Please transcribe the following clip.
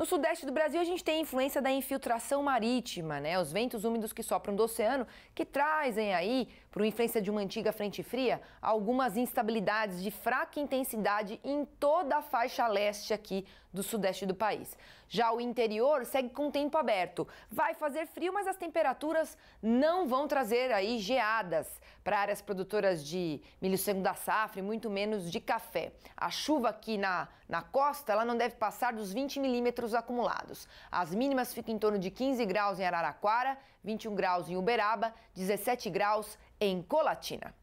No sudeste do Brasil, a gente tem a influência da infiltração marítima, né? Os ventos úmidos que sopram do oceano, que trazem aí, por influência de uma antiga frente fria, algumas instabilidades de fraca intensidade em toda a faixa leste aqui do sudeste do país. Já o interior segue com tempo aberto. Vai fazer frio, mas as temperaturas não vão trazer aí geadas para áreas produtoras de milho seco da safra e muito menos de café. A chuva aqui na, na costa ela não deve passar dos 20 milímetros acumulados. As mínimas ficam em torno de 15 graus em Araraquara, 21 graus em Uberaba, 17 graus em Colatina.